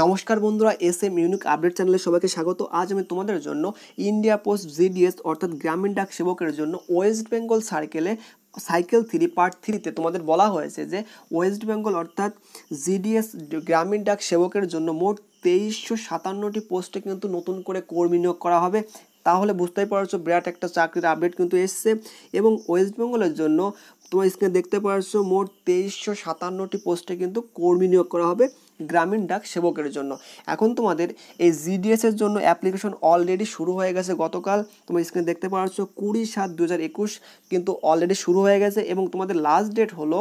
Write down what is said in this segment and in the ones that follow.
নমস্কার বন্ধুরা S M unique update চ্যানেলে সবাইকে স্বাগত আজ আমি তোমাদের জন্য ইন্ডিয়া পোস্ট জিডিএস অর্থাৎ গ্রামীণ ডাক সেবকের জন্য ওয়েস্ট বেঙ্গল সার্কেলে সাইকেল থ্রি পার্ট থ্রিতে তোমাদের বলা হয়েছে যে ওয়েস্ট বেঙ্গল অর্থাৎ জিডিএস গ্রামীণ ডাক সেবকের জন্য মোট তেইশশো সাতান্নটি পোস্টে কিন্তু নতুন করে কর্মী নিয়োগ করা হবে তাহলে বুঝতেই পারছো বিরাট একটা চাকরির আপডেট কিন্তু এসছে এবং ওয়েস্ট বেঙ্গলের জন্য তোমার স্ক্রিনে দেখতে পারছো মোট তেইশশো সাতান্নটি পোস্টে কিন্তু কর্মী নিয়োগ করা হবে গ্রামীণ ডাক সেবকের জন্য এখন তোমাদের এই জিডিএসের জন্য অ্যাপ্লিকেশন অলরেডি শুরু হয়ে গেছে গতকাল তোমার স্ক্রিনে দেখতে পাচ্ছ কুড়ি সাত দু হাজার একুশ কিন্তু অলরেডি শুরু হয়ে গেছে এবং তোমাদের লাস্ট ডেট হলো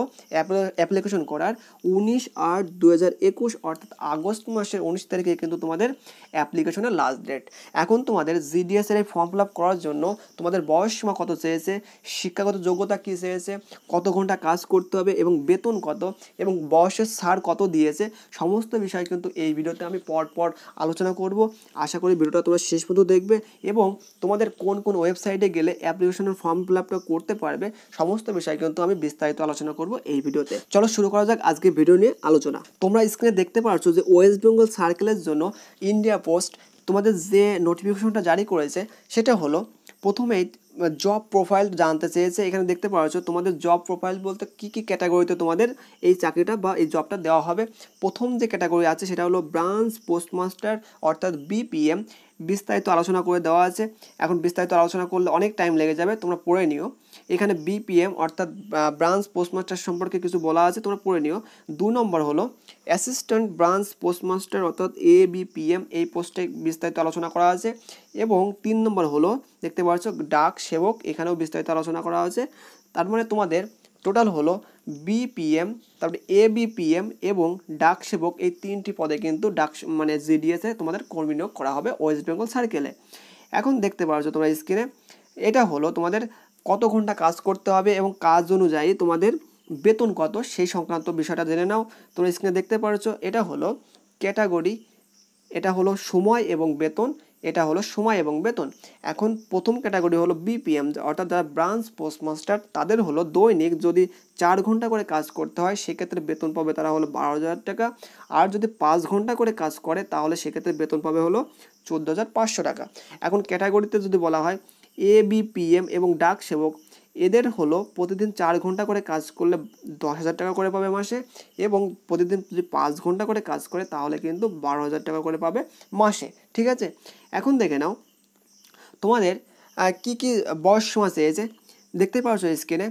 অ্যাপ্লিকেশন করার উনিশ আট দু হাজার একুশ অর্থাৎ আগস্ট মাসের উনিশ তারিখে কিন্তু তোমাদের অ্যাপ্লিকেশনের লাস্ট ডেট এখন তোমাদের জিডিএসের এই ফর্ম ফিল আপ করার জন্য তোমাদের বয়স সীমা কত চেয়েছে শিক্ষাগত যোগ্যতা কী চেয়েছে কত ঘন্টা কাজ করতে হবে এবং বেতন কত এবং বয়সের ছাড় কত দিয়েছে সম সমস্ত বিষয় কিন্তু এই ভিডিওতে আমি পর পর আলোচনা করব আশা করি ভিডিওটা তোমরা শেষ পর্যন্ত দেখবে এবং তোমাদের কোন কোন ওয়েবসাইটে গেলে অ্যাপ্লিকেশনের ফর্ম ফিল আপটা করতে পারবে সমস্ত বিষয় কিন্তু আমি বিস্তারিত আলোচনা করব এই ভিডিওতে চলো শুরু করা যাক আজকে ভিডিও নিয়ে আলোচনা তোমরা স্ক্রিনে দেখতে পারছো যে ওয়েস্ট বেঙ্গল সার্কেলের জন্য ইন্ডিয়া পোস্ট তোমাদের যে নোটিফিকেশনটা জারি করেছে সেটা হলো প্রথমেই জব প্রোফাইল জানতে চেয়েছে এখানে দেখতে পাচ্ছ তোমাদের জব প্রোফাইল বলতে কি কি ক্যাটাগরিতে তোমাদের এই চাকরিটা বা এই জবটা দেওয়া হবে প্রথম যে ক্যাটাগরি আছে সেটা হলো ব্রাঞ্চ পোস্টমাস্টার অর্থাৎ বিপিএম বিস্তারিত আলোচনা করে দেওয়া আছে এখন বিস্তারিত আলোচনা করলে অনেক টাইম লেগে যাবে তোমরা পড়ে নিও এখানে বিপিএম অর্থাৎ ব্রাঞ্চ পোস্টমাস্টার সম্পর্কে কিছু বলা আছে তোমরা পড়ে নিও দু নম্বর হলো অ্যাসিস্ট্যান্ট ব্রাঞ্চ পোস্টমাস্টার অর্থাৎ এ বিপিএম এই পোস্টে বিস্তারিত আলোচনা করা আছে এবং তিন নম্বর হলো দেখতে পাচ্ছ ডাক সেবক এখানেও বিস্তারিত আলোচনা করা হয়েছে তার মানে তোমাদের টোটাল হলো বিপিএম তারপরে এ বিপিএম এবং ডাক সেবক এই তিনটি পদে কিন্তু ডাক মানে জিডিএসে তোমাদের কর্মী নিয়োগ করা হবে ওয়েস্ট বেঙ্গল সার্কেলে এখন দেখতে পারছো তোমরা স্ক্রিনে এটা হলো তোমাদের কত ঘন্টা কাজ করতে হবে এবং কাজ অনুযায়ী তোমাদের বেতন কত সেই সংক্রান্ত বিষয়টা জেনে নাও তোমরা স্ক্রিনে দেখতে পারছো এটা হলো ক্যাটাগরি এটা হলো সময় এবং বেতন এটা হলো সময় এবং বেতন এখন প্রথম ক্যাটাগরি হলো বিপিএম অর্থাৎ যারা ব্রাঞ্চ পোস্টমাস্টার তাদের হলো দৈনিক যদি চার ঘন্টা করে কাজ করতে হয় সেক্ষেত্রে বেতন পাবে তারা হলো বারো হাজার টাকা আর যদি পাঁচ ঘন্টা করে কাজ করে তাহলে সেক্ষেত্রে বেতন পাবে হলো চোদ্দো হাজার পাঁচশো টাকা এখন ক্যাটাগরিতে যদি বলা হয় এ বিপিএম এবং ডাক সেবক এদের হলো প্রতিদিন চার ঘন্টা করে কাজ করলে দশ হাজার টাকা করে পাবে মাসে এবং প্রতিদিন যদি পাঁচ ঘন্টা করে কাজ করে তাহলে কিন্তু বারো হাজার টাকা করে পাবে মাসে ঠিক আছে এখন দেখে নাও তোমাদের কি কি বয়স সমাজ চেয়েছে দেখতে পাচ্ছ স্ক্রিনে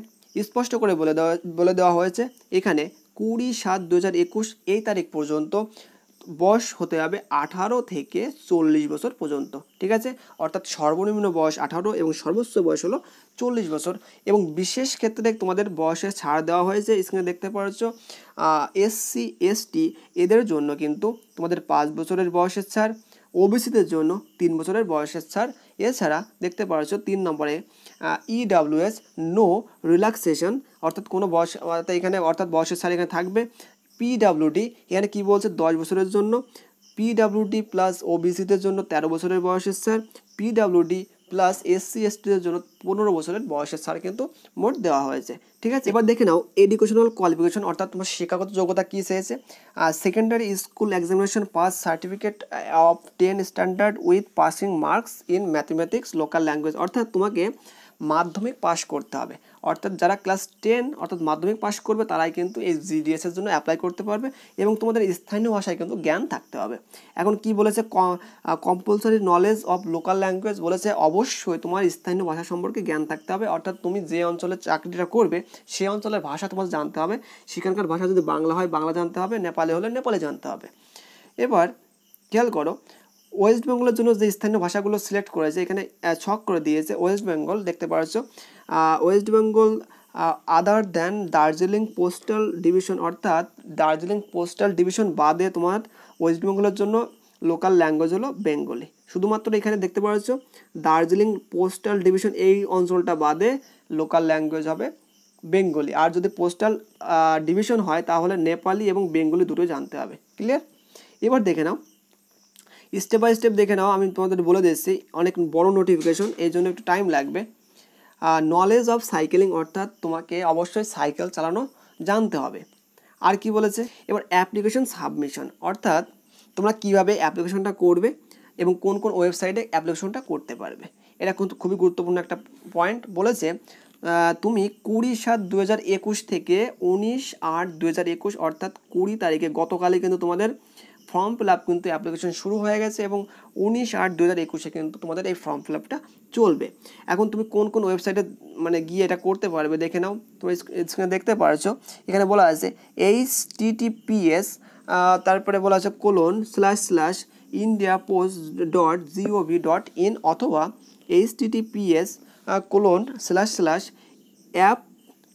স্পষ্ট করে বলে দেওয়া বলে দেওয়া হয়েছে এখানে কুড়ি সাত দু হাজার একুশ এই তারিখ পর্যন্ত বয়স হতে হবে আঠারো থেকে চল্লিশ বছর পর্যন্ত ঠিক আছে অর্থাৎ সর্বনিম্ন বয়স আঠারো এবং সর্বোচ্চ বয়স হলো চল্লিশ বছর এবং বিশেষ ক্ষেত্রে তোমাদের বয়সে ছাড় দেওয়া হয়েছে স্ক্রিনে দেখতে পাচ্ছ এসসি এসটি এদের জন্য কিন্তু তোমাদের পাঁচ বছরের বয়সের ছাড় ওবিসিদের জন্য তিন বছরের বয়সের ছাড় এছাড়া দেখতে পাচ্ছ তিন নম্বরে ইডাব্লিউএস নো রিল্যাক্সেশন অর্থাৎ কোনো বয়স অর্থাৎ এখানে অর্থাৎ বয়সের ছাড় এখানে থাকবে পিডাব্লিউডি এখানে কী বলছে দশ বছরের জন্য পিডাব্লিউডি প্লাস ওবিসিদের জন্য তেরো বছরের বয়সের স্যার পিডাব্লিউডি প্লাস এসসি এসটিদের জন্য পনেরো বছরের বয়সের স্যার কিন্তু মোট দেওয়া হয়েছে ঠিক আছে এবার দেখে নাও এডুকেশনাল কোয়ালিফিকেশন অর্থাৎ তোমার শিক্ষাগত যোগ্যতা কী চেয়েছে আর secondary school examination pass certificate of ten standard with passing marks in mathematics local language অর্থাৎ তোমাকে মাধ্যমিক পাশ করতে হবে অর্থাৎ যারা ক্লাস টেন অর্থাৎ মাধ্যমিক পাশ করবে তারাই কিন্তু এই জিডিএসের জন্য অ্যাপ্লাই করতে পারবে এবং তোমাদের স্থানীয় ভাষায় কিন্তু জ্ঞান থাকতে হবে এখন কি বলেছে compulsory knowledge of local language বলেছে অবশ্যই তোমার স্থানীয় ভাষা সম্পর্কে জ্ঞান থাকতে হবে অর্থাৎ তুমি যে অঞ্চলে চাকরিটা করবে সেই অঞ্চলের ভাষা তোমার জানতে হবে সেখানকার ভাষা যদি বাংলা হয় বাংলা জানতে হবে নেপালে হলে নেপালে জানতে হবে এবার খেয়াল করো ওয়েস্ট বেঙ্গলের জন্য যে স্থানীয় ভাষাগুলো সিলেক্ট করেছে এখানে ছক করে দিয়েছে ওয়েস্ট বেঙ্গল দেখতে পাচ্ছ West Bengal other than Darjeeling postal division অর্থাৎ দার্জিলিং পোস্টাল ডিভিশন বাদে তোমার ওয়েস্ট বেঙ্গলের জন্য লোকাল ল্যাঙ্গুয়েজ হলো বেঙ্গলি শুধুমাত্র এখানে দেখতে পাচ্ছ দার্জিলিং পোস্টাল ডিভিশন এই অঞ্চলটা বাদে লোকাল ল্যাঙ্গুয়েজ হবে বেঙ্গলি আর যদি পোস্টাল ডিভিশন হয় তাহলে নেপালি এবং বেঙ্গলি দুটোই জানতে হবে ক্লিয়ার এবার দেখে নাও স্টেপ বাই স্টেপ দেখে নাও আমি তোমাদের বলে দিচ্ছি অনেক বড় নোটিফিকেশন এই জন্য একটু টাইম লাগবে নলেজ অফ সাইকেলিং অর্থাৎ তোমাকে অবশ্যই সাইকেল চালানো জানতে হবে আর কি বলেছে এবার অ্যাপ্লিকেশন সাবমিশন অর্থাৎ তোমরা কিভাবে অ্যাপ্লিকেশনটা করবে এবং কোন কোন ওয়েবসাইটে অ্যাপ্লিকেশনটা করতে পারবে এটা কিন্তু খুবই গুরুত্বপূর্ণ একটা পয়েন্ট বলেছে তুমি কুড়ি সাত দু হাজার একুশ থেকে উনিশ আট দু হাজার একুশ অর্থাৎ কুড়ি তারিখে গতকালে কিন্তু তোমাদের ফর্ম ফিল আপ কিন্তু অ্যাপ্লিকেশন শুরু হয়ে গেছে এবং উনিশ আট দু হাজার একুশে কিন্তু তোমাদের এই ফর্ম ফিল আপটা চলবে এখন তুমি কোন কোন ওয়েবসাইটে মানে গিয়ে এটা করতে পারবে দেখে নাও তুমি স্ক্রিনে দেখতে পারছো এখানে বলা আছে এইচ টিটিপিএস তারপরে বলা আছে colon slash slash India post dot GOV dot in অথবা HTTPS colon slash slash app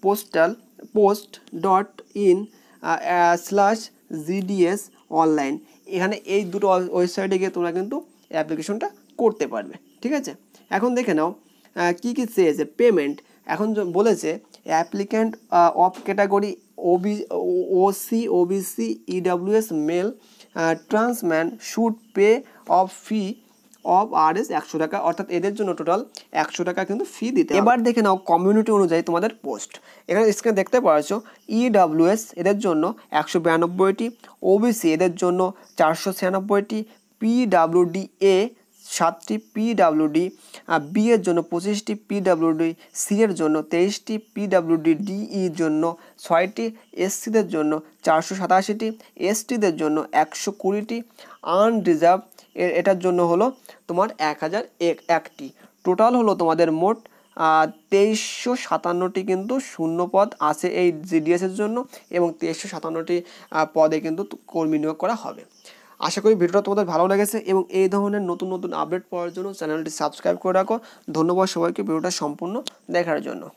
postal post dot in slash GDS online এখানে এই দুটো ওয়েবসাইটে গিয়ে তোমরা কিন্তু অ্যাপ্লিকেশনটা করতে পারবে ঠিক আছে এখন দেখে নাও কী কী চেয়েছে পেমেন্ট এখন বলেছে applicant of category OB OC OBC EWS male transman should pay of fee of R S একশো টাকা অর্থাৎ এদের জন্য টোটাল একশো টাকা কিন্তু ফি দিতে এবার দেখে নাও কমিউনিটি অনুযায়ী তোমাদের পোস্ট এখানে স্ক্রিনে দেখতে পাচ্ছ ইডাব্লিউএস e এদের জন্য একশো বিরানব্বইটি ওবিসি এদের জন্য চারশো ছিয়ানব্বইটি পিডাব্লিউডি এ সাতটি পিডাব্লিউডি বি এর জন্য পঁচিশটি পিডাব্লিউডি সি এর জন্য তেইশটি পিডাব্লিউডি ডি e এর জন্য ছয়টি এসসিদের জন্য চারশো সাতাশিটি এসটিদের জন্য একশো কুড়িটি আনরিজার্ভ এটার জন্য হলো তোমার এক হাজার একটি টোটাল হলো তোমাদের মোট তেইশশো সাতান্নটি কিন্তু শূন্য পদ আছে এই জিডিএসের জন্য এবং তেইশশো সাতান্নটি পদে কিন্তু কর্মী নিয়োগ করা হবে আশা করি ভিডিওটা তোমাদের ভালো লেগেছে এবং এই ধরনের নতুন নতুন আপডেট পাওয়ার জন্য চ্যানেলটি সাবস্ক্রাইব করে রাখো ধন্যবাদ সবাইকে ভিডিওটা সম্পূর্ণ দেখার জন্য